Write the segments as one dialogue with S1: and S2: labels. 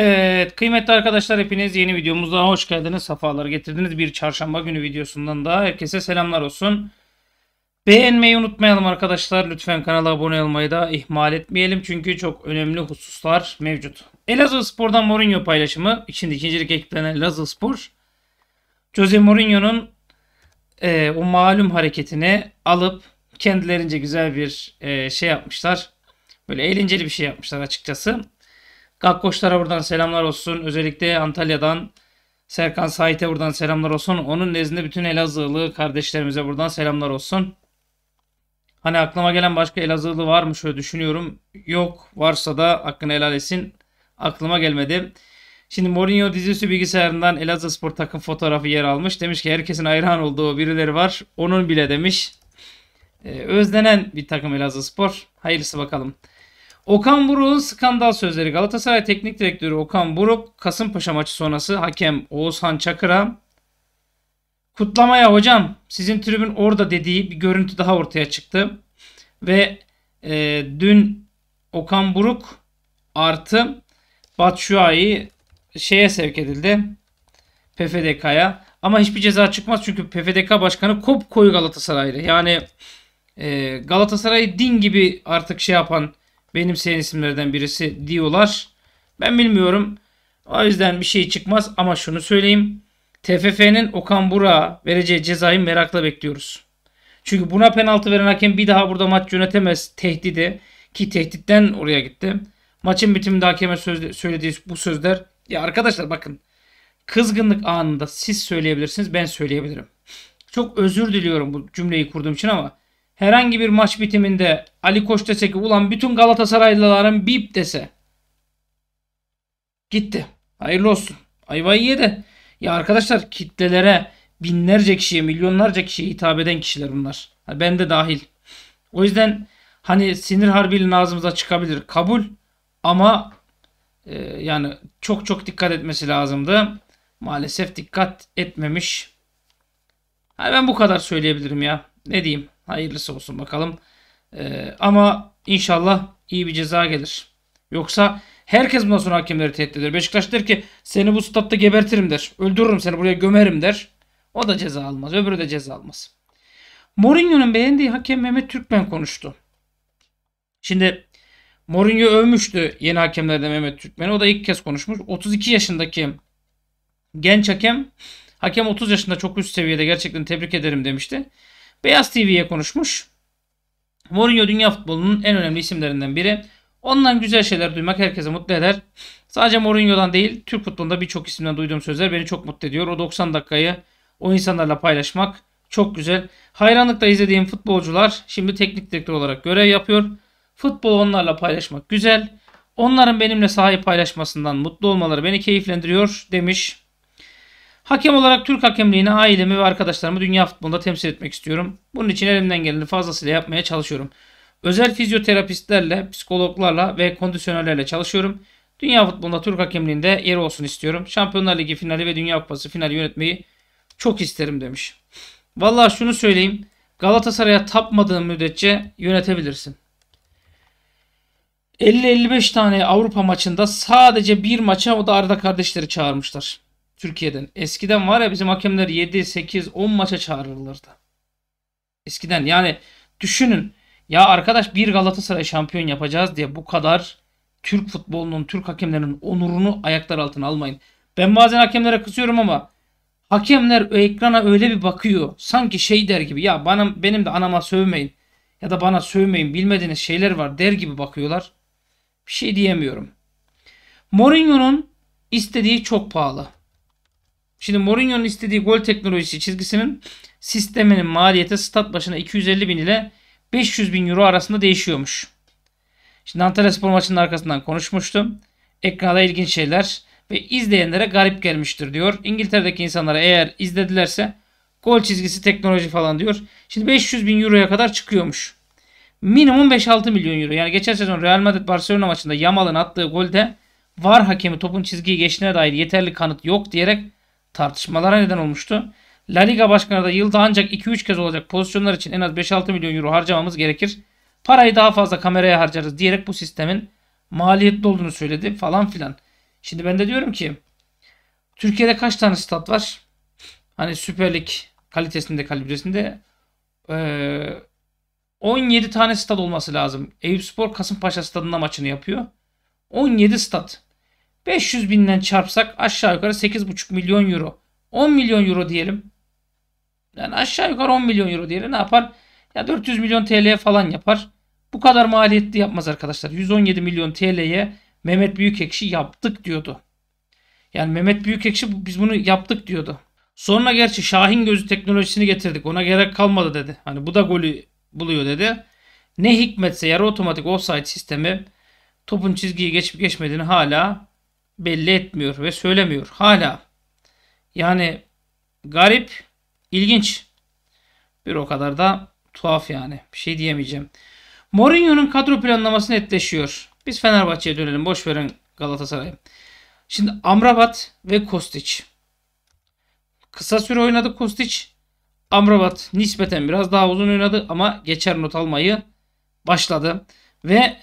S1: Evet kıymetli arkadaşlar hepiniz yeni videomuzda hoş geldiniz. Safalar getirdiniz. Bir çarşamba günü videosundan daha herkese selamlar olsun. Beğenmeyi unutmayalım arkadaşlar. Lütfen kanala abone olmayı da ihmal etmeyelim. Çünkü çok önemli hususlar mevcut. Elazığ Spor'dan Mourinho paylaşımı. Şimdi ikincilik ekiplerine Elazığ Spor. Jose Mourinho'nun e, o malum hareketini alıp kendilerince güzel bir e, şey yapmışlar. Böyle eğlenceli bir şey yapmışlar açıkçası. Gakkoşlara buradan selamlar olsun. Özellikle Antalya'dan Serkan Sait'e buradan selamlar olsun. Onun nezdinde bütün Elazığlı kardeşlerimize buradan selamlar olsun. Hani aklıma gelen başka Elazığlı var mı şöyle düşünüyorum. Yok varsa da hakkını helal etsin. Aklıma gelmedi. Şimdi Mourinho dizisi bilgisayarından Elazığ Spor takım fotoğrafı yer almış. Demiş ki herkesin hayran olduğu birileri var. Onun bile demiş. Ee, özlenen bir takım Elazığ Spor. Hayırlısı bakalım. Okan Buruk'un skandal sözleri Galatasaray Teknik Direktörü Okan Buruk Kasımpaşa maçı sonrası hakem Oğuzhan Çakır'a kutlamaya hocam sizin tribün orada dediği bir görüntü daha ortaya çıktı. Ve e, dün Okan Buruk artı Batshuayi şeye sevk edildi. PFDK'ya. Ama hiçbir ceza çıkmaz çünkü PFDK başkanı kop koyu Galatasaraylı. Yani e, Galatasaray'ı din gibi artık şey yapan benimseyen isimlerden birisi diyorlar. Ben bilmiyorum. O yüzden bir şey çıkmaz ama şunu söyleyeyim. TFF'nin Okan Burak'a vereceği cezayı merakla bekliyoruz. Çünkü buna penaltı veren hakem bir daha burada maç yönetemez tehdidi ki tehditten oraya gitti. Maçın bitiminde hakeme söz, söylediği bu sözler ya arkadaşlar bakın kızgınlık anında siz söyleyebilirsiniz ben söyleyebilirim. Çok özür diliyorum bu cümleyi kurduğum için ama herhangi bir maç bitiminde Ali Koç dese ki ulan bütün Galatasaraylıların bip dese gitti. Hayırlı olsun. Ayvayı yedi. Ya arkadaşlar kitlelere binlerce kişiye milyonlarca kişiye hitap eden kişiler bunlar. Ben de dahil. O yüzden hani sinir harbiyle ağzımıza çıkabilir. Kabul ama e, yani çok çok dikkat etmesi lazımdı. Maalesef dikkat etmemiş. ben bu kadar söyleyebilirim ya. Ne diyeyim? Hayırlısı olsun bakalım. Ee, ama inşallah iyi bir ceza gelir. Yoksa herkes bundan sonra hakemleri tehdit eder. Beşiktaş der ki seni bu statta gebertirim der. Öldürürüm seni buraya gömerim der. O da ceza almaz. Öbürü de ceza almaz. Mourinho'nun beğendiği hakem Mehmet Türkmen konuştu. Şimdi Mourinho övmüştü yeni hakemlerde Mehmet Türkmen'i. O da ilk kez konuşmuş. 32 yaşındaki genç hakem Hakem 30 yaşında çok üst seviyede gerçekten tebrik ederim demişti. Beyaz TV'ye konuşmuş. Mourinho dünya futbolunun en önemli isimlerinden biri. Ondan güzel şeyler duymak herkese mutlu eder. Sadece Mourinho'dan değil Türk futbolunda birçok isimden duyduğum sözler beni çok mutlu ediyor. O 90 dakikayı o insanlarla paylaşmak çok güzel. Hayranlıkla izlediğim futbolcular şimdi teknik direktör olarak görev yapıyor. Futbol onlarla paylaşmak güzel. Onların benimle sahayı paylaşmasından mutlu olmaları beni keyiflendiriyor demiş. Hakem olarak Türk hakemliğine ailemi ve arkadaşlarımı dünya futbolunda temsil etmek istiyorum. Bunun için elimden geleni fazlasıyla yapmaya çalışıyorum. Özel fizyoterapistlerle, psikologlarla ve kondisyonerlerle çalışıyorum. Dünya futbolunda Türk hakemliğinde yeri olsun istiyorum. Şampiyonlar Ligi finali ve Dünya Kupası finali yönetmeyi çok isterim demiş. Vallahi şunu söyleyeyim. Galatasaray'a tapmadığın müddetçe yönetebilirsin. 50-55 tane Avrupa maçında sadece bir maça o da Arda kardeşleri çağırmışlar. Türkiye'den. Eskiden var ya bizim hakemler 7, 8, 10 maça çağrılırdı. Eskiden yani düşünün ya arkadaş bir Galatasaray şampiyon yapacağız diye bu kadar Türk futbolunun, Türk hakemlerinin onurunu ayaklar altına almayın. Ben bazen hakemlere kızıyorum ama hakemler o ekrana öyle bir bakıyor. Sanki şey der gibi ya bana benim de anama sövmeyin ya da bana sövmeyin bilmediğiniz şeyler var der gibi bakıyorlar. Bir şey diyemiyorum. Mourinho'nun istediği çok pahalı. Şimdi Mourinho'nun istediği gol teknolojisi çizgisinin sisteminin maliyeti stat başına 250 bin ile 500 bin euro arasında değişiyormuş. Şimdi Antalya Spor maçının arkasından konuşmuştum. Ekranda ilginç şeyler ve izleyenlere garip gelmiştir diyor. İngiltere'deki insanlara eğer izledilerse gol çizgisi teknoloji falan diyor. Şimdi 500 bin euroya kadar çıkıyormuş. Minimum 5-6 milyon euro. Yani geçen sezon Real Madrid Barcelona maçında Yamal'ın attığı golde var hakemi topun çizgiyi geçtiğine dair yeterli kanıt yok diyerek tartışmalara neden olmuştu. La Liga başkanı da yılda ancak 2-3 kez olacak pozisyonlar için en az 5-6 milyon euro harcamamız gerekir. Parayı daha fazla kameraya harcarız diyerek bu sistemin maliyetli olduğunu söyledi falan filan. Şimdi ben de diyorum ki Türkiye'de kaç tane stat var? Hani Süper Lig kalitesinde kalibresinde ee, 17 tane stad olması lazım. Eyüp Spor Kasımpaşa stadında maçını yapıyor. 17 stad. 500 binden çarpsak aşağı yukarı 8,5 milyon euro. 10 milyon euro diyelim. Yani aşağı yukarı 10 milyon euro diyelim ne yapar? Ya 400 milyon TL falan yapar. Bu kadar maliyetli yapmaz arkadaşlar. 117 milyon TL'ye Mehmet Büyükekşi yaptık diyordu. Yani Mehmet Büyükekşi biz bunu yaptık diyordu. Sonra gerçi Şahin gözü teknolojisini getirdik. Ona gerek kalmadı dedi. Hani bu da golü buluyor dedi. Ne hikmetse yarı otomatik offside sistemi topun çizgiyi geçip geçmediğini hala belli etmiyor ve söylemiyor hala. Yani garip, ilginç. Bir o kadar da tuhaf yani. Bir şey diyemeyeceğim. Mourinho'nun kadro planlaması netleşiyor. Biz Fenerbahçe'ye dönelim. Boş verin Galatasaray'ı. Şimdi Amrabat ve Kostić. Kısa süre oynadı Kostić. Amrabat nispeten biraz daha uzun oynadı ama geçer not almayı başladı. Ve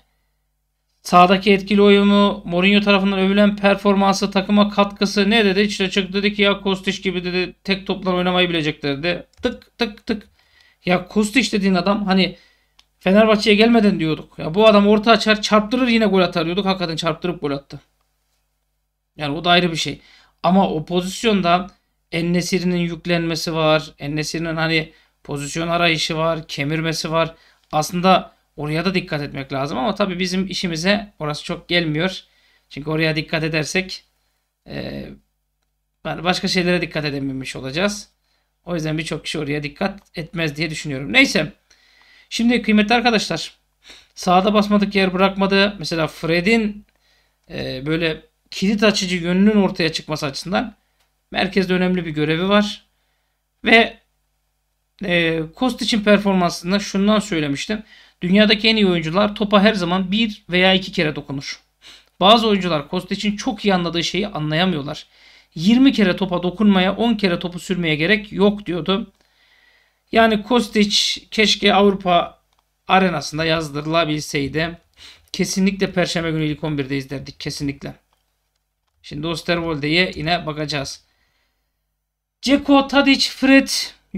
S1: Sağdaki etkili oyunu Mourinho tarafından övülen performansı takıma katkısı ne dedi? İşte çıktı dedi ki ya Kostiç gibi dedi tek toplar oynamayı bilecekler dedi. Tık tık tık. Ya Kostiç dediğin adam hani Fenerbahçe'ye gelmeden diyorduk. Ya bu adam orta açar çarptırır yine gol atar diyorduk. Hakikaten çarptırıp gol attı. Yani o da ayrı bir şey. Ama o pozisyonda Ennesir'in yüklenmesi var. Ennesir'in hani pozisyon arayışı var. Kemirmesi var. Aslında Oraya da dikkat etmek lazım ama tabii bizim işimize orası çok gelmiyor. Çünkü oraya dikkat edersek e, başka şeylere dikkat edememiş olacağız. O yüzden birçok kişi oraya dikkat etmez diye düşünüyorum. Neyse. Şimdi kıymetli arkadaşlar sağda basmadık yer bırakmadı. Mesela Fred'in e, böyle kilit açıcı yönünün ortaya çıkması açısından merkezde önemli bir görevi var. Ve e, Kostic'in performansında şundan söylemiştim. Dünyadaki en iyi oyuncular topa her zaman bir veya iki kere dokunur. Bazı oyuncular Kostic'in çok iyi anladığı şeyi anlayamıyorlar. 20 kere topa dokunmaya 10 kere topu sürmeye gerek yok diyordu. Yani Kostic keşke Avrupa arenasında yazdırılabilseydi. Kesinlikle Perşembe günü ilk 11'de izlerdik. Kesinlikle. Şimdi Osterwolde'ye yine bakacağız. Ceko, Tadic, Fred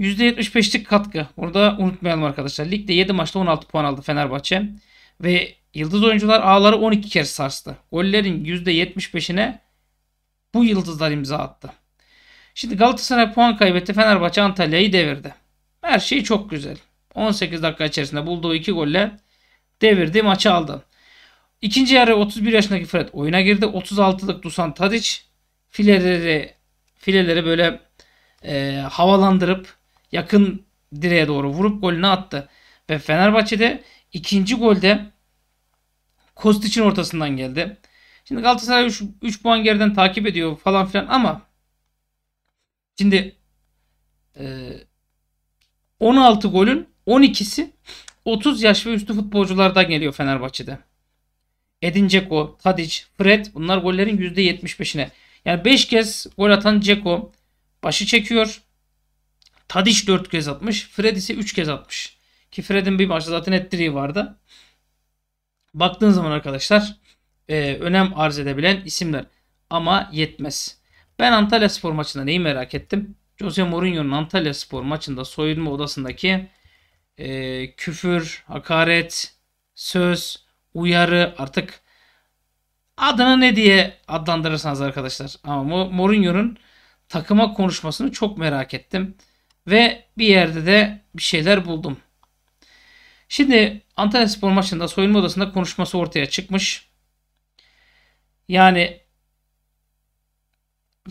S1: %75'lik katkı. Bunu da unutmayalım arkadaşlar. Ligde 7 maçta 16 puan aldı Fenerbahçe. Ve yıldız oyuncular ağları 12 kere sarstı. Gollerin %75'ine bu yıldızlar imza attı. Şimdi Galatasaray puan kaybetti. Fenerbahçe Antalya'yı devirdi. Her şey çok güzel. 18 dakika içerisinde bulduğu 2 golle devirdi maçı aldı. İkinci yarı 31 yaşındaki Fred oyuna girdi. 36'lık Dusan Tadic fileleri fileleri böyle e, havalandırıp yakın direğe doğru vurup golünü attı. Ve Fenerbahçe'de ikinci golde Kostic'in ortasından geldi. Şimdi Galatasaray 3, 3 puan geriden takip ediyor falan filan ama şimdi 16 e, golün 12'si 30 yaş ve üstü futbolcularda geliyor Fenerbahçe'de. Edin Dzeko, Tadic, Fred bunlar gollerin %75'ine. Yani 5 kez gol atan Ceko başı çekiyor. Tadiş 4 kez atmış. Fred ise 3 kez atmış. Ki Fred'in bir maçta zaten ettiriği vardı. Baktığın zaman arkadaşlar e, önem arz edebilen isimler. Ama yetmez. Ben Antalya Spor maçında neyi merak ettim? Jose Mourinho'nun Antalya Spor maçında soyunma odasındaki e, küfür, hakaret, söz, uyarı artık adına ne diye adlandırırsanız arkadaşlar. Ama Mourinho'nun takıma konuşmasını çok merak ettim. Ve bir yerde de bir şeyler buldum. Şimdi Antalya Spor maçında soyunma odasında konuşması ortaya çıkmış. Yani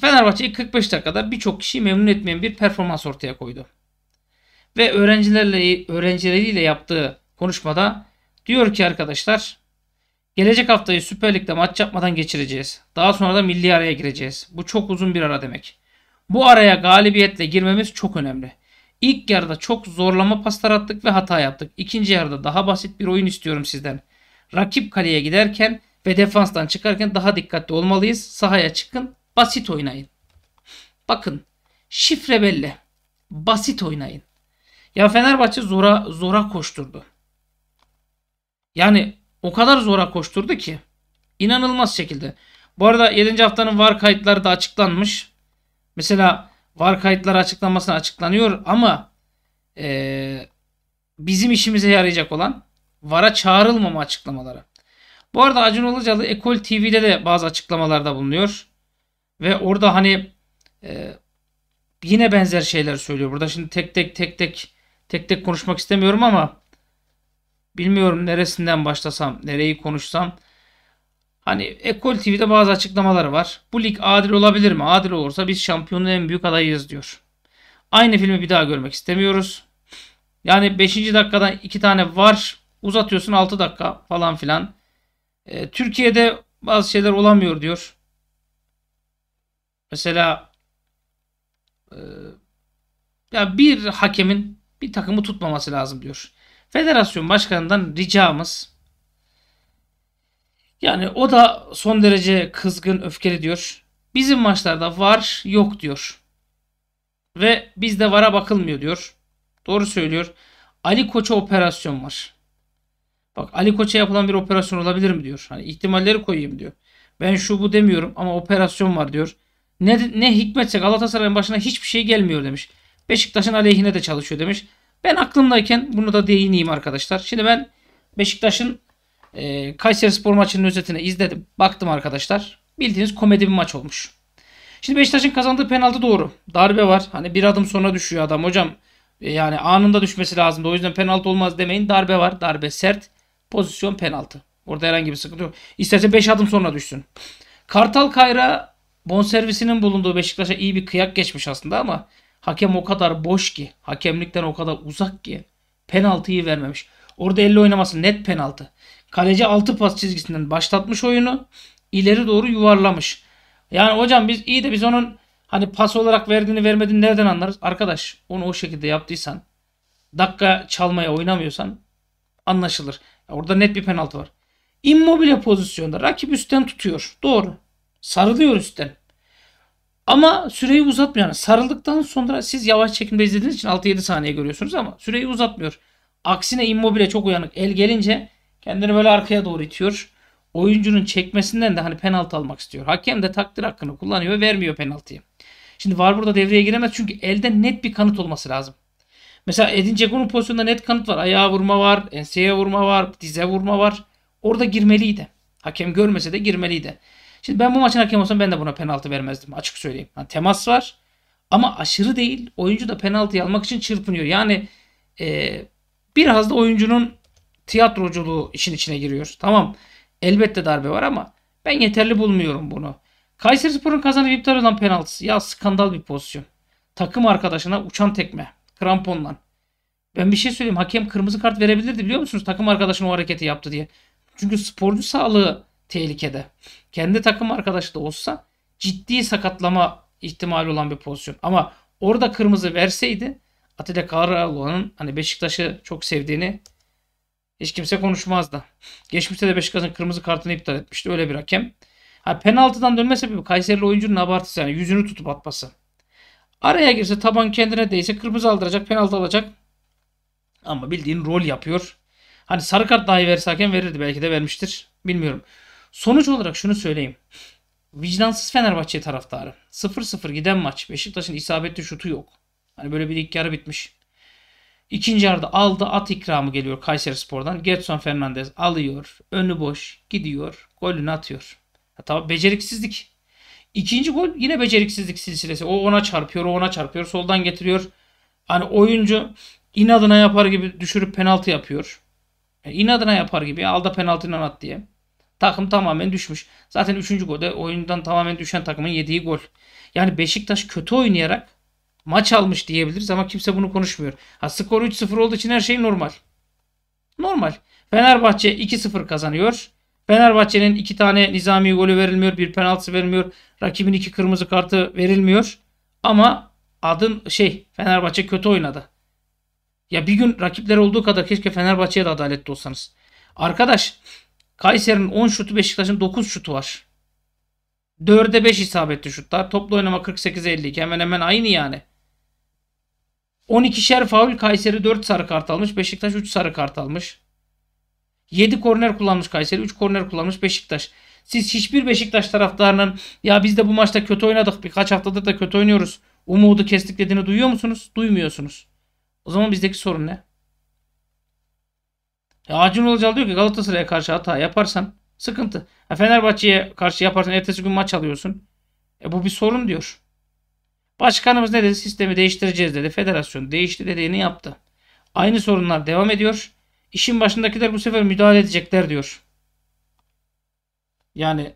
S1: Fenerbahçe ilk 45 dakikada birçok kişiyi memnun etmeyen bir performans ortaya koydu. Ve öğrencilerle öğrencileriyle yaptığı konuşmada diyor ki arkadaşlar gelecek haftayı Süper Lig'de maç yapmadan geçireceğiz. Daha sonra da milli araya gireceğiz. Bu çok uzun bir ara demek. Bu araya galibiyetle girmemiz çok önemli. İlk yarıda çok zorlama paslar attık ve hata yaptık. İkinci yarıda daha basit bir oyun istiyorum sizden. Rakip kaleye giderken ve defanstan çıkarken daha dikkatli olmalıyız. Sahaya çıkın, basit oynayın. Bakın, şifre belli. Basit oynayın. Ya Fenerbahçe zora zora koşturdu. Yani o kadar zora koşturdu ki inanılmaz şekilde. Bu arada 7. haftanın var kayıtları da açıklanmış. Mesela var kayıtları açıklamasına açıklanıyor ama e, bizim işimize yarayacak olan vara çağrılmama açıklamaları. Bu arada Acun Ilıcalı Ekol TV'de de bazı açıklamalarda bulunuyor. Ve orada hani e, yine benzer şeyler söylüyor. Burada şimdi tek tek tek tek tek tek konuşmak istemiyorum ama bilmiyorum neresinden başlasam, nereyi konuşsam. Hani Ekol TV'de bazı açıklamaları var. Bu lig adil olabilir mi? Adil olursa biz şampiyonun en büyük adayıyız diyor. Aynı filmi bir daha görmek istemiyoruz. Yani 5. dakikadan 2 tane var. Uzatıyorsun 6 dakika falan filan. E, Türkiye'de bazı şeyler olamıyor diyor. Mesela e, ya bir hakemin bir takımı tutmaması lazım diyor. Federasyon başkanından ricamız yani o da son derece kızgın, öfkeli diyor. Bizim maçlarda var, yok diyor. Ve bizde vara bakılmıyor diyor. Doğru söylüyor. Ali Koç'a operasyon var. Bak Ali Koç'a yapılan bir operasyon olabilir mi diyor. Hani ihtimalleri koyayım diyor. Ben şu bu demiyorum ama operasyon var diyor. Ne, ne hikmetse Galatasaray'ın başına hiçbir şey gelmiyor demiş. Beşiktaş'ın aleyhine de çalışıyor demiş. Ben aklımdayken bunu da değineyim arkadaşlar. Şimdi ben Beşiktaş'ın ee, Kayseri Spor maçının özetini izledim. Baktım arkadaşlar. Bildiğiniz komedi bir maç olmuş. Şimdi Beşiktaş'ın kazandığı penaltı doğru. Darbe var. Hani bir adım sonra düşüyor adam. Hocam e, yani anında düşmesi lazım. O yüzden penaltı olmaz demeyin. Darbe var. Darbe sert. Pozisyon penaltı. Orada herhangi bir sıkıntı yok. İsterse 5 adım sonra düşsün. Kartal Kayra bonservisinin bulunduğu Beşiktaş'a iyi bir kıyak geçmiş aslında ama hakem o kadar boş ki. Hakemlikten o kadar uzak ki. Penaltıyı vermemiş. Orada elle oynaması net penaltı. Kaleci 6 pas çizgisinden başlatmış oyunu. ileri doğru yuvarlamış. Yani hocam biz iyi de biz onun hani pas olarak verdiğini vermediğini nereden anlarız? Arkadaş onu o şekilde yaptıysan dakika çalmaya oynamıyorsan anlaşılır. Orada net bir penaltı var. Immobile pozisyonda rakip üstten tutuyor. Doğru. Sarılıyor üstten. Ama süreyi uzatmıyor. Yani sarıldıktan sonra siz yavaş çekimde izlediğiniz için 6-7 saniye görüyorsunuz ama süreyi uzatmıyor. Aksine Immobile çok uyanık. El gelince Kendini böyle arkaya doğru itiyor. Oyuncunun çekmesinden de hani penaltı almak istiyor. Hakem de takdir hakkını kullanıyor ve vermiyor penaltıyı. Şimdi var burada devreye giremez çünkü elde net bir kanıt olması lazım. Mesela Edin Ceko'nun pozisyonunda net kanıt var. Ayağa vurma var, enseye vurma var, dize vurma var. Orada girmeliydi. Hakem görmese de girmeliydi. Şimdi ben bu maçın hakem olsam ben de buna penaltı vermezdim. Açık söyleyeyim. Yani temas var ama aşırı değil. Oyuncu da penaltıyı almak için çırpınıyor. Yani e, biraz da oyuncunun tiyatroculuğu işin içine giriyor. Tamam elbette darbe var ama ben yeterli bulmuyorum bunu. Kayseri Spor'un kazanıp iptal olan penaltısı. Ya skandal bir pozisyon. Takım arkadaşına uçan tekme. Kramponla. Ben bir şey söyleyeyim. Hakem kırmızı kart verebilirdi biliyor musunuz? Takım arkadaşına o hareketi yaptı diye. Çünkü sporcu sağlığı tehlikede. Kendi takım arkadaşı da olsa ciddi sakatlama ihtimali olan bir pozisyon. Ama orada kırmızı verseydi Atilla Karaoğlu'nun hani Beşiktaş'ı çok sevdiğini hiç kimse konuşmazdı. Geçmişte de Beşiktaş'ın kırmızı kartını iptal etmişti. Öyle bir hakem. Ha, penaltıdan dönme sebebi Kayserili oyuncunun abartısı yani yüzünü tutup atması. Araya girse taban kendine değse kırmızı aldıracak penaltı alacak. Ama bildiğin rol yapıyor. Hani sarı kart dahi verse hakem verirdi belki de vermiştir. Bilmiyorum. Sonuç olarak şunu söyleyeyim. Vicdansız Fenerbahçe taraftarı. 0-0 giden maç. Beşiktaş'ın isabetli şutu yok. Hani böyle bir ilk yarı bitmiş. İkinci yarıda aldı at ikramı geliyor Kayseri Spor'dan. Gerson Fernandez alıyor. Önü boş gidiyor. Golünü atıyor. Ya, tabi beceriksizlik. İkinci gol yine beceriksizlik silsilesi. O ona çarpıyor, o ona çarpıyor. Soldan getiriyor. Hani oyuncu inadına yapar gibi düşürüp penaltı yapıyor. Yani inadına yapar gibi alda penaltıyla at diye. Takım tamamen düşmüş. Zaten 3. golde oyundan tamamen düşen takımın yediği gol. Yani Beşiktaş kötü oynayarak maç almış diyebiliriz ama kimse bunu konuşmuyor. Ha skor 3-0 olduğu için her şey normal. Normal. Fenerbahçe 2-0 kazanıyor. Fenerbahçe'nin iki tane nizami golü verilmiyor. Bir penaltı verilmiyor. Rakibin iki kırmızı kartı verilmiyor. Ama adın şey Fenerbahçe kötü oynadı. Ya bir gün rakipler olduğu kadar keşke Fenerbahçe'ye de adaletli olsanız. Arkadaş Kayseri'nin 10 şutu Beşiktaş'ın 9 şutu var. 4'e 5 isabetli şutlar. Toplu oynama 48 52. Hemen hemen aynı yani. 12'şer faul Kayseri 4 sarı kart almış. Beşiktaş 3 sarı kart almış. 7 korner kullanmış Kayseri. 3 korner kullanmış Beşiktaş. Siz hiçbir Beşiktaş taraftarının ya biz de bu maçta kötü oynadık birkaç haftadır da kötü oynuyoruz. Umudu kestik dediğini duyuyor musunuz? Duymuyorsunuz. O zaman bizdeki sorun ne? Ya Acun Ilıcalı diyor ki Galatasaray'a karşı hata yaparsan sıkıntı. Ya Fenerbahçe'ye karşı yaparsan ertesi gün maç alıyorsun. E bu bir sorun diyor. Başkanımız ne dedi? Sistemi değiştireceğiz dedi. Federasyon değişti dediğini yaptı. Aynı sorunlar devam ediyor. İşin başındakiler bu sefer müdahale edecekler diyor. Yani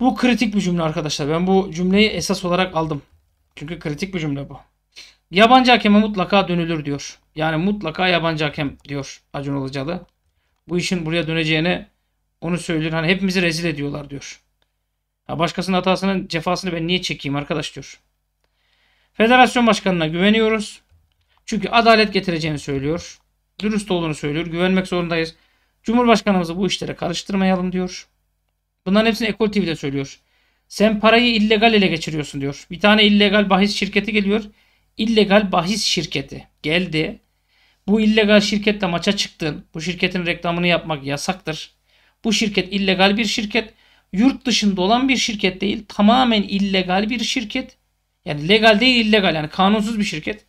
S1: bu kritik bir cümle arkadaşlar. Ben bu cümleyi esas olarak aldım. Çünkü kritik bir cümle bu. Yabancı hakeme mutlaka dönülür diyor. Yani mutlaka yabancı hakem diyor Acun Ilıcalı. Bu işin buraya döneceğine onu söylüyor. Hani hepimizi rezil ediyorlar diyor. Ya başkasının hatasının cefasını ben niye çekeyim arkadaş diyor. Federasyon başkanına güveniyoruz. Çünkü adalet getireceğini söylüyor. Dürüst olduğunu söylüyor. Güvenmek zorundayız. Cumhurbaşkanımızı bu işlere karıştırmayalım diyor. Bunların hepsini Ekol TV'de söylüyor. Sen parayı illegal ele geçiriyorsun diyor. Bir tane illegal bahis şirketi geliyor. İllegal bahis şirketi geldi. Bu illegal şirketle maça çıktın. Bu şirketin reklamını yapmak yasaktır. Bu şirket illegal bir şirket yurt dışında olan bir şirket değil. Tamamen illegal bir şirket. Yani legal değil illegal yani kanunsuz bir şirket.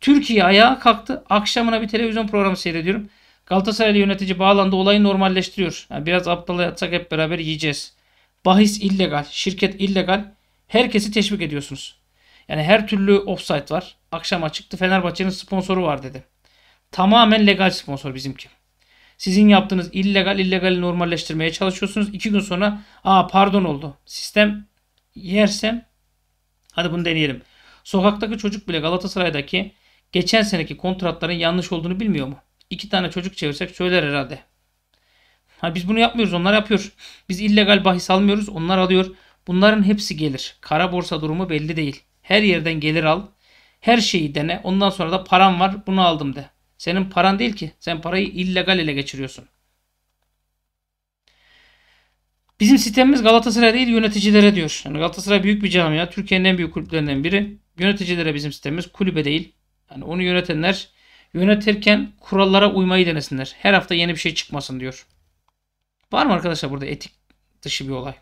S1: Türkiye ayağa kalktı. Akşamına bir televizyon programı seyrediyorum. Galatasaraylı yönetici bağlandı olayı normalleştiriyor. Yani biraz aptala yatsak hep beraber yiyeceğiz. Bahis illegal, şirket illegal. Herkesi teşvik ediyorsunuz. Yani her türlü offside var. Akşama çıktı Fenerbahçe'nin sponsoru var dedi. Tamamen legal sponsor bizimki. Sizin yaptığınız illegal illegali normalleştirmeye çalışıyorsunuz. İki gün sonra aa pardon oldu. Sistem yersem hadi bunu deneyelim. Sokaktaki çocuk bile Galatasaray'daki geçen seneki kontratların yanlış olduğunu bilmiyor mu? İki tane çocuk çevirsek söyler herhalde. Ha biz bunu yapmıyoruz onlar yapıyor. Biz illegal bahis almıyoruz onlar alıyor. Bunların hepsi gelir. Kara borsa durumu belli değil. Her yerden gelir al. Her şeyi dene. Ondan sonra da param var bunu aldım de. Senin paran değil ki. Sen parayı illegal ele geçiriyorsun. Bizim sistemimiz Galatasaray değil yöneticilere diyor. Yani Galatasaray büyük bir camia. Türkiye'nin en büyük kulüplerinden biri. Yöneticilere bizim sistemimiz kulübe değil. Yani onu yönetenler yönetirken kurallara uymayı denesinler. Her hafta yeni bir şey çıkmasın diyor. Var mı arkadaşlar burada etik dışı bir olay?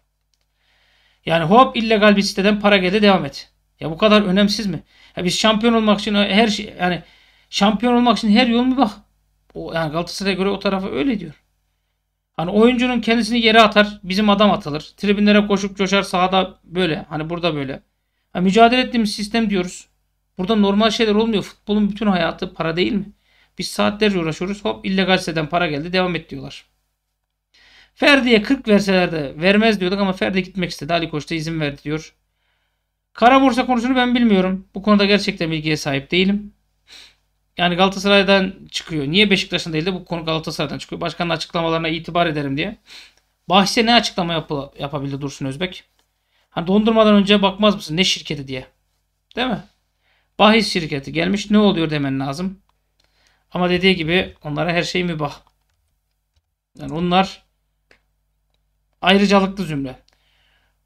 S1: Yani hop illegal bir siteden para geldi devam et. Ya bu kadar önemsiz mi? Ya biz şampiyon olmak için her şey yani şampiyon olmak için her yol mu bak. O, yani Galatasaray'a göre o tarafa öyle diyor. Hani oyuncunun kendisini yere atar. Bizim adam atılır. Tribünlere koşup coşar. Sahada böyle. Hani burada böyle. Yani mücadele ettiğimiz sistem diyoruz. Burada normal şeyler olmuyor. Futbolun bütün hayatı para değil mi? Biz saatlerce uğraşıyoruz. Hop illegal siteden para geldi. Devam et diyorlar. Ferdi'ye 40 verseler de vermez diyorduk ama Ferdi gitmek istedi. Ali Koç da izin verdi diyor. Kara borsa konusunu ben bilmiyorum. Bu konuda gerçekten bilgiye sahip değilim. Yani Galatasaray'dan çıkıyor. Niye Beşiktaş'ın değil de bu konu Galatasaray'dan çıkıyor. Başkanın açıklamalarına itibar ederim diye. Bahse ne açıklama yap yapabildi Dursun Özbek? Hani dondurmadan önce bakmaz mısın ne şirketi diye. Değil mi? Bahis şirketi gelmiş ne oluyor demen lazım. Ama dediği gibi onlara her şey mübah. Yani onlar ayrıcalıklı zümre.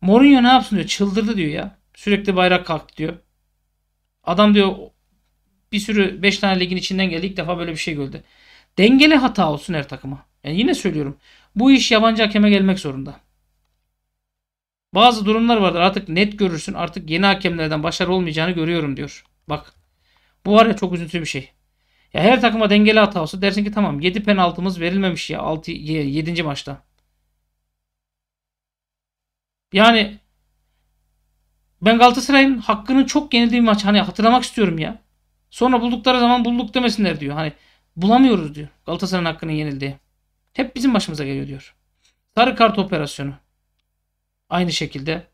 S1: Mourinho ne yapsın diyor. Çıldırdı diyor ya. Sürekli bayrak kalktı diyor. Adam diyor bir sürü 5 tane ligin içinden geldi. İlk defa böyle bir şey gördü. Dengeli hata olsun her takıma. Yani yine söylüyorum. Bu iş yabancı hakeme gelmek zorunda. Bazı durumlar vardır. Artık net görürsün. Artık yeni hakemlerden başarı olmayacağını görüyorum diyor. Bak. Bu var ya çok üzüntülü bir şey. Ya her takıma dengeli hata olsa dersin ki tamam 7 penaltımız verilmemiş ya 6 7. maçta. Yani ben Galatasaray'ın hakkını çok yenildiği bir maç hani hatırlamak istiyorum ya. Sonra buldukları zaman bulduk demesinler diyor. Hani bulamıyoruz diyor. Galatasaray'ın hakkının yenildi. Hep bizim başımıza geliyor diyor. Sarı kart operasyonu. Aynı şekilde.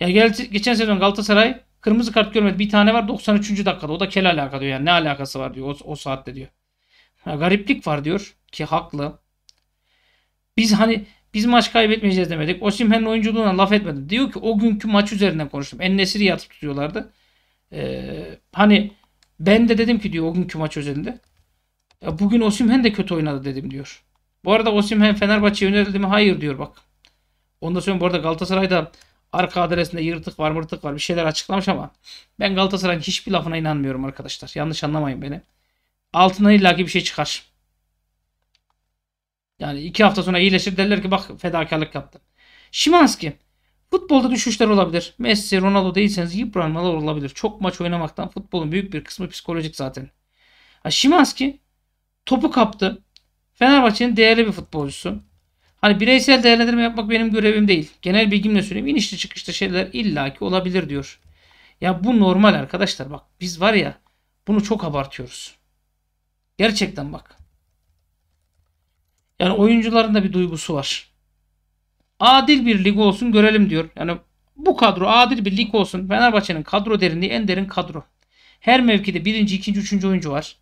S1: Ya geçen sezon Galatasaray kırmızı kart görmedi. Bir tane var 93. dakikada. O da kel alaka diyor. Yani ne alakası var diyor o, o saatte diyor. Ya gariplik var diyor ki haklı. Biz hani biz maç kaybetmeyeceğiz demedik. O Osimhen'in oyunculuğuna laf etmedim. Diyor ki o günkü maç üzerinden konuştum. En nesiri yatıp tutuyorlardı. Ee, hani ben de dedim ki diyor o günkü maç özelinde. Ya bugün Osimhen de kötü oynadı dedim diyor. Bu arada Osimhen Fenerbahçe'ye yöneldi mi? Hayır diyor bak. Ondan sonra bu arada Galatasaray'da arka adresinde yırtık var mırtık var bir şeyler açıklamış ama ben Galatasaray'ın hiçbir lafına inanmıyorum arkadaşlar. Yanlış anlamayın beni. Altından illaki bir şey çıkar. Yani iki hafta sonra iyileşir derler ki bak fedakarlık yaptı. Şimanski Futbolda düşüşler olabilir. Messi, Ronaldo değilseniz yıpranmalar olabilir. Çok maç oynamaktan futbolun büyük bir kısmı psikolojik zaten. Ha, Şimanski topu kaptı. Fenerbahçe'nin değerli bir futbolcusu. Hani bireysel değerlendirme yapmak benim görevim değil. Genel bilgimle söyleyeyim. İnişli çıkışta şeyler illaki olabilir diyor. Ya bu normal arkadaşlar. Bak biz var ya bunu çok abartıyoruz. Gerçekten bak. Yani oyuncuların da bir duygusu var adil bir lig olsun görelim diyor. Yani bu kadro adil bir lig olsun. Fenerbahçe'nin kadro derinliği en derin kadro. Her mevkide birinci, ikinci, üçüncü oyuncu var.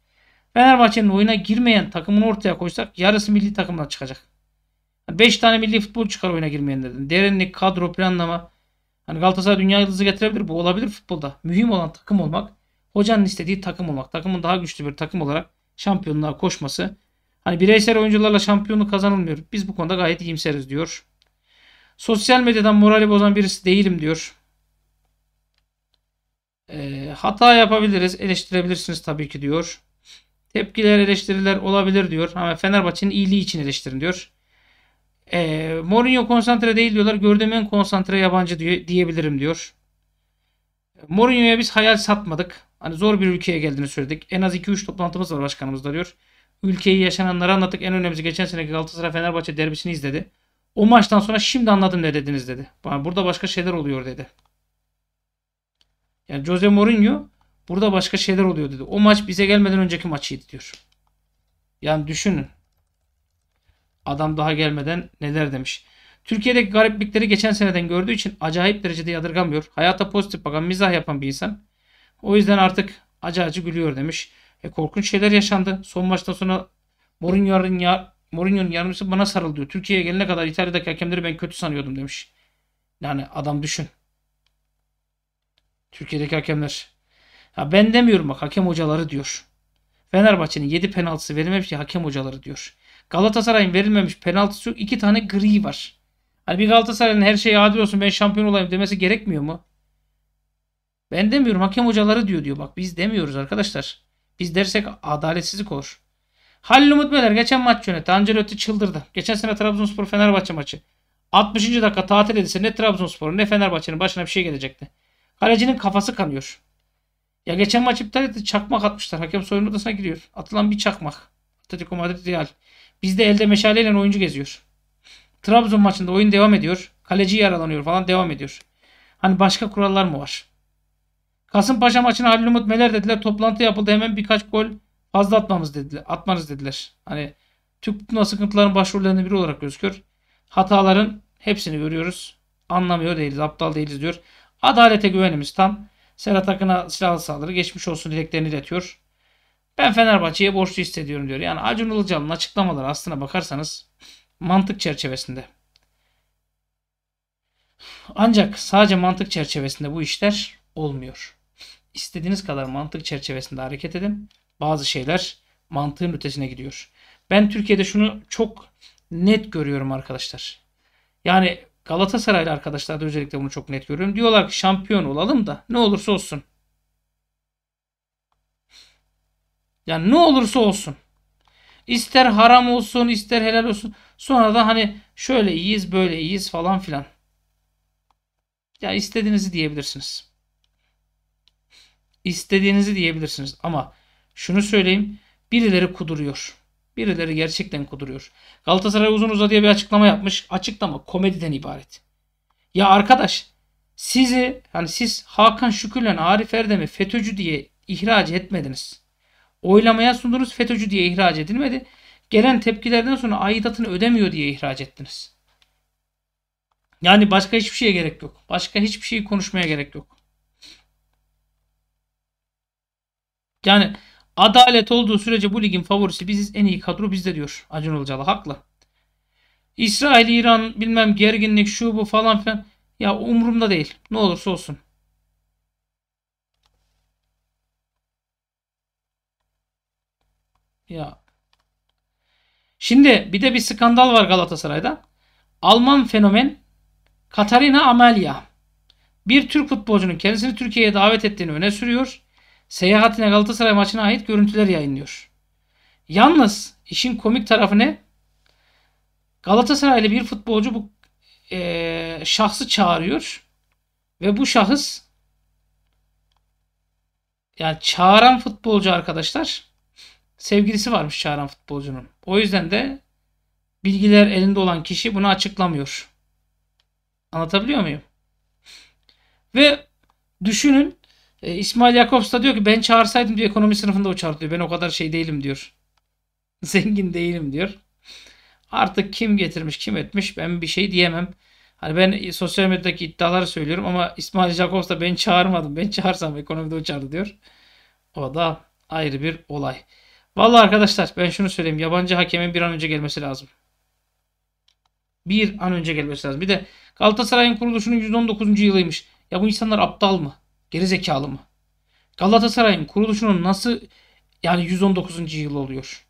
S1: Fenerbahçe'nin oyuna girmeyen takımını ortaya koysak yarısı milli takımdan çıkacak. 5 tane milli futbol çıkar oyuna girmeyenlerden. Derinlik, kadro, planlama. Hani Galatasaray dünya yıldızı getirebilir. Bu olabilir futbolda. Mühim olan takım olmak. Hocanın istediği takım olmak. Takımın daha güçlü bir takım olarak şampiyonluğa koşması. Hani bireysel oyuncularla şampiyonluk kazanılmıyor. Biz bu konuda gayet iyimseriz diyor. Sosyal medyadan morali bozan birisi değilim diyor. E, hata yapabiliriz, eleştirebilirsiniz tabii ki diyor. Tepkiler, eleştiriler olabilir diyor. Ama Fenerbahçe'nin iyiliği için eleştirin diyor. E, Mourinho konsantre değil diyorlar. Gördüğüm en konsantre yabancı diye, diyebilirim diyor. Mourinho'ya biz hayal satmadık. Hani zor bir ülkeye geldiğini söyledik. En az 2-3 toplantımız var başkanımızda diyor. Ülkeyi yaşananları anlattık. En önemlisi geçen seneki Galatasaray Fenerbahçe derbisini izledi. O maçtan sonra şimdi anladım ne dediniz dedi. Burada başka şeyler oluyor dedi. Yani Jose Mourinho burada başka şeyler oluyor dedi. O maç bize gelmeden önceki maçıydı diyor. Yani düşünün. Adam daha gelmeden neler demiş. Türkiye'deki gariplikleri geçen seneden gördüğü için acayip derecede yadırgamıyor. Hayata pozitif bakan, mizah yapan bir insan. O yüzden artık acı acı gülüyor demiş. E, korkunç şeyler yaşandı. Son maçtan sonra Mourinho'nun ya Mourinho'nun yardımcısı bana sarıl diyor. Türkiye'ye gelene kadar İtalya'daki hakemleri ben kötü sanıyordum demiş. Yani adam düşün. Türkiye'deki hakemler. Ya ben demiyorum bak hakem hocaları diyor. Fenerbahçe'nin 7 penaltısı verilmemiş ki hakem hocaları diyor. Galatasaray'ın verilmemiş penaltısı yok. 2 tane gri var. Hani bir Galatasaray'ın her şeyi adil olsun ben şampiyon olayım demesi gerekmiyor mu? Ben demiyorum hakem hocaları diyor diyor. Bak biz demiyoruz arkadaşlar. Biz dersek adaletsizlik olur. Halil Umut Beyler geçen maç yönetti. Ancelotti çıldırdı. Geçen sene Trabzonspor Fenerbahçe maçı. 60. dakika tatil edilse ne Trabzonspor ne Fenerbahçe'nin başına bir şey gelecekti. Kalecinin kafası kanıyor. Ya geçen maç iptal etti. Çakmak atmışlar. Hakem soyunma odasına giriyor. Atılan bir çakmak. Atletico Madrid Real. Bizde elde meşaleyle oyuncu geziyor. Trabzon maçında oyun devam ediyor. Kaleci yaralanıyor falan devam ediyor. Hani başka kurallar mı var? Kasımpaşa maçına Halil Umut Meler dediler. Toplantı yapıldı. Hemen birkaç gol fazla atmamız dediler, atmanız dediler. Hani Türk tutma sıkıntıların başvurularının biri olarak gözüküyor. Hataların hepsini görüyoruz. Anlamıyor değiliz, aptal değiliz diyor. Adalete güvenimiz tam. Serhat Akın'a silahlı saldırı geçmiş olsun dileklerini iletiyor. Ben Fenerbahçe'ye borçlu hissediyorum diyor. Yani Acun Ilıcalı'nın açıklamaları aslına bakarsanız mantık çerçevesinde. Ancak sadece mantık çerçevesinde bu işler olmuyor. İstediğiniz kadar mantık çerçevesinde hareket edin bazı şeyler mantığın ötesine gidiyor. Ben Türkiye'de şunu çok net görüyorum arkadaşlar. Yani Galatasaraylı arkadaşlar da özellikle bunu çok net görüyorum. Diyorlar ki şampiyon olalım da ne olursa olsun. Yani ne olursa olsun. İster haram olsun ister helal olsun. Sonra da hani şöyle iyiyiz böyle iyiyiz falan filan. Ya istediğinizi diyebilirsiniz. İstediğinizi diyebilirsiniz ama şunu söyleyeyim. Birileri kuduruyor. Birileri gerçekten kuduruyor. Galatasaray uzun uzadıya bir açıklama yapmış. Açıklama komediden ibaret. Ya arkadaş sizi hani siz Hakan Şükür'le Arif Erdem'i FETÖ'cü diye ihraç etmediniz. Oylamaya sundunuz FETÖ'cü diye ihraç edilmedi. Gelen tepkilerden sonra aidatını ödemiyor diye ihraç ettiniz. Yani başka hiçbir şeye gerek yok. Başka hiçbir şeyi konuşmaya gerek yok. Yani Adalet olduğu sürece bu ligin favorisi biziz. En iyi kadro bizde diyor. Acun Ilıcalı haklı. İsrail, İran bilmem gerginlik şu bu falan filan. Ya umurumda değil. Ne olursa olsun. Ya. Şimdi bir de bir skandal var Galatasaray'da. Alman fenomen Katarina Amelia bir Türk futbolcunun kendisini Türkiye'ye davet ettiğini öne sürüyor seyahatine Galatasaray maçına ait görüntüler yayınlıyor. Yalnız işin komik tarafı ne? Galatasaraylı bir futbolcu bu e, şahsı çağırıyor ve bu şahıs yani çağıran futbolcu arkadaşlar sevgilisi varmış çağıran futbolcunun. O yüzden de bilgiler elinde olan kişi bunu açıklamıyor. Anlatabiliyor muyum? Ve düşünün e, İsmail Jakobs da diyor ki ben çağırsaydım diyor ekonomi sınıfında uçar diyor. Ben o kadar şey değilim diyor. Zengin değilim diyor. Artık kim getirmiş kim etmiş ben bir şey diyemem. Hani ben sosyal medyadaki iddiaları söylüyorum ama İsmail Jakobs da ben çağırmadım. Ben çağırsam ekonomide uçardı diyor. O da ayrı bir olay. Vallahi arkadaşlar ben şunu söyleyeyim. Yabancı hakemin bir an önce gelmesi lazım. Bir an önce gelmesi lazım. Bir de Galatasaray'ın kuruluşunun 119. yılıymış. Ya bu insanlar aptal mı? Geri zekalı mı? Galatasaray'ın kuruluşunun nasıl yani 119. yıl oluyor?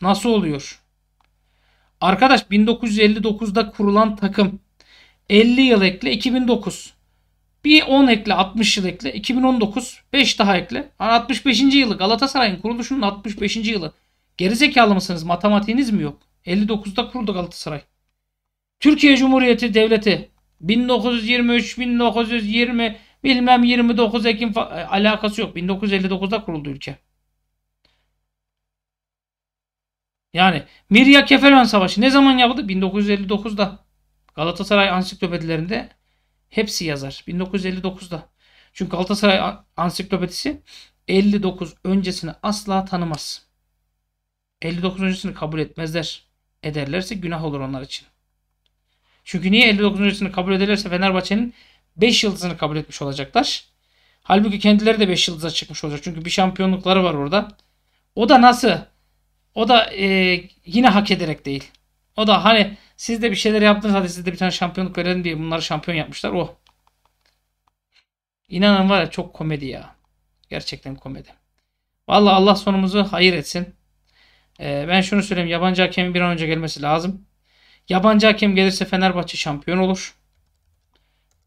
S1: Nasıl oluyor? Arkadaş 1959'da kurulan takım 50 yıl ekle 2009. Bir 10 ekle 60 yıl ekle 2019 5 daha ekle. 65. Hani yılı Galatasaray'ın kuruluşunun 65. yılı. Geri zekalı mısınız? Matematiğiniz mi yok? 59'da kuruldu Galatasaray. Türkiye Cumhuriyeti Devleti 1923-1920 bilmem 29 Ekim e, alakası yok. 1959'da kuruldu ülke. Yani Mirya Keferen Savaşı ne zaman yapıldı? 1959'da. Galatasaray ansiklopedilerinde hepsi yazar. 1959'da. Çünkü Galatasaray ansiklopedisi 59 öncesini asla tanımaz. 59 öncesini kabul etmezler. Ederlerse günah olur onlar için. Çünkü niye 59. yıldızını kabul ederlerse Fenerbahçe'nin 5 yıldızını kabul etmiş olacaklar. Halbuki kendileri de 5 yıldıza çıkmış olacak. Çünkü bir şampiyonlukları var orada. O da nasıl? O da e, yine hak ederek değil. O da hani siz de bir şeyler yaptınız hadi siz de bir tane şampiyonluk verelim diye bunları şampiyon yapmışlar. O. İnanın var ya çok komedi ya. Gerçekten komedi. Vallahi Allah sonumuzu hayır etsin. Ee, ben şunu söyleyeyim. Yabancı hakemin bir an önce gelmesi lazım. Yabancı hakem gelirse Fenerbahçe şampiyon olur.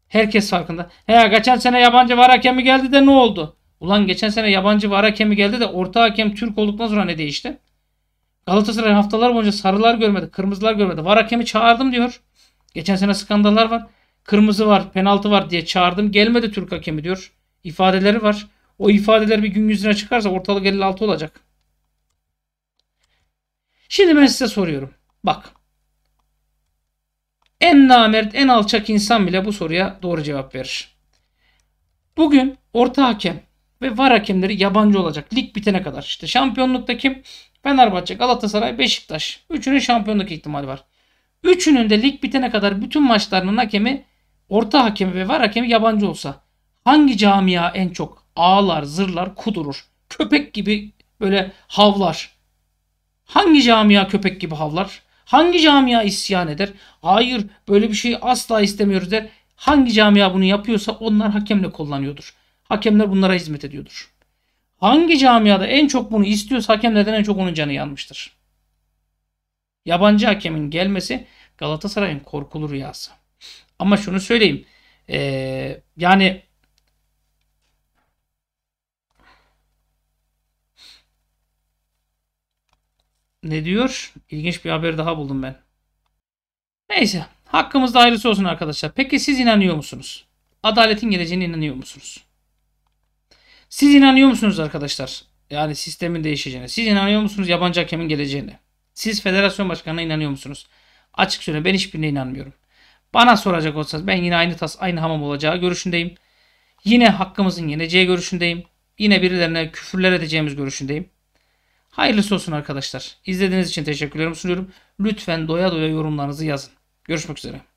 S1: Herkes farkında. He geçen sene yabancı var hakemi geldi de ne oldu? Ulan geçen sene yabancı var hakemi geldi de orta hakem Türk olduktan sonra ne değişti? Galatasaray haftalar boyunca sarılar görmedi, kırmızılar görmedi. Var hakemi çağırdım diyor. Geçen sene skandallar var. Kırmızı var, penaltı var diye çağırdım. Gelmedi Türk hakemi diyor. İfadeleri var. O ifadeler bir gün yüzüne çıkarsa ortalık 56 olacak. Şimdi ben size soruyorum. Bak en namert, en alçak insan bile bu soruya doğru cevap verir. Bugün orta hakem ve var hakemleri yabancı olacak. Lig bitene kadar. İşte şampiyonlukta kim? Fenerbahçe, Galatasaray, Beşiktaş. Üçünün şampiyonluk ihtimali var. Üçünün de lig bitene kadar bütün maçlarının hakemi orta hakemi ve var hakemi yabancı olsa hangi camia en çok ağlar, zırlar, kudurur? Köpek gibi böyle havlar. Hangi camia köpek gibi havlar? Hangi camia isyan eder? Hayır böyle bir şeyi asla istemiyoruz der. Hangi camia bunu yapıyorsa onlar hakemle kullanıyordur. Hakemler bunlara hizmet ediyordur. Hangi camiada en çok bunu istiyorsa hakemlerden en çok onun canı yanmıştır. Yabancı hakemin gelmesi Galatasaray'ın korkulu rüyası. Ama şunu söyleyeyim. Ee, yani ne diyor? İlginç bir haber daha buldum ben. Neyse. Hakkımızda ayrısı olsun arkadaşlar. Peki siz inanıyor musunuz? Adaletin geleceğine inanıyor musunuz? Siz inanıyor musunuz arkadaşlar? Yani sistemin değişeceğine. Siz inanıyor musunuz yabancı hakemin geleceğine? Siz federasyon başkanına inanıyor musunuz? Açık söyle ben hiçbirine inanmıyorum. Bana soracak olsanız ben yine aynı tas aynı hamam olacağı görüşündeyim. Yine hakkımızın yeneceği görüşündeyim. Yine birilerine küfürler edeceğimiz görüşündeyim. Hayırlısı olsun arkadaşlar. İzlediğiniz için teşekkürlerimi sunuyorum. Lütfen doya doya yorumlarınızı yazın. Görüşmek üzere.